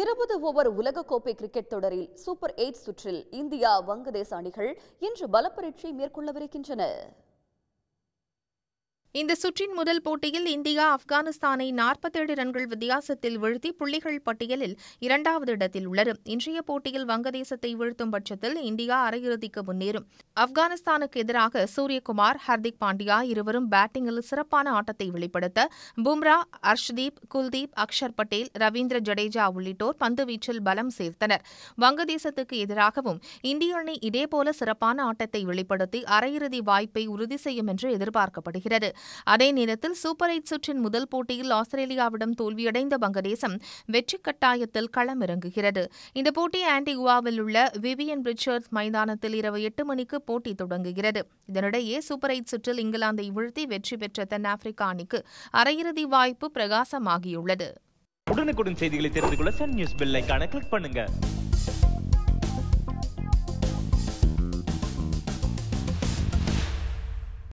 இருபது ஓவர் உலகக்கோப்பை கிரிக்கெட் தொடரில் சூப்பர் எயிட் சுற்றில் இந்தியா வங்கதேச அணிகள் இன்று பலப்பரீட்சை மேற்கொள்ளவிருக்கின்றன இந்த சுற்றின் முதல் போட்டியில் இந்தியா ஆப்கானிஸ்தானை நாற்பத்தேழு ரன்கள் வித்தியாசத்தில் வீழ்த்தி புள்ளிகள் பட்டியலில் இரண்டாவது இடத்தில் உள்ளது இன்றைய போட்டியில் வங்கதேசத்தை வீழ்த்தும் பட்சத்தில் இந்தியா அரையிறுதிக்கு முன்னேறும் ஆப்கானிஸ்தானுக்கு எதிராக சூரியகுமார் ஹர்திக் பாண்டியா இருவரும் பேட்டிங்கில் சிறப்பான ஆட்டத்தை வெளிப்படுத்த பும்ரா அர்ஷ்தீப் குல்தீப் அக்ஷர் பட்டேல் ரவீந்திர ஜடேஜா உள்ளிட்டோர் பந்துவீச்சில் பலம் சேர்த்தனர் வங்கதேசத்துக்கு எதிராகவும் இந்திய அணி இதேபோல சிறப்பான ஆட்டத்தை வெளிப்படுத்தி அரையிறுதி வாய்ப்பை உறுதி செய்யும் என்று எதிர்பார்க்கப்படுகிறது அதே நேரத்தில் சூப்பர் எயிட் சுற்றின் முதல் போட்டியில் ஆஸ்திரேலியாவிடம் தோல்வியடைந்த வங்கதேசம் வெற்றி கட்டாயத்தில் களமிறங்குகிறது இந்த போட்டி ஆன்டிகுவாவில் உள்ள விவியன் ரிச்சர்ட்ஸ் மைதானத்தில் இரவு எட்டு மணிக்கு போட்டி தொடங்குகிறது இதனிடையே சூப்பர் எயிட் சுற்றில் இங்கிலாந்தை வீழ்த்தி வெற்றி பெற்ற தென்னாப்பிரிக்கா அணிக்கு அரையிறுதி வாய்ப்பு பிரகாசமாகியுள்ளது உடனுக்குடன் செய்திகளை தெரிந்து கொள்ள சன் நியூஸ் பெல் கிளிக் பண்ணுங்க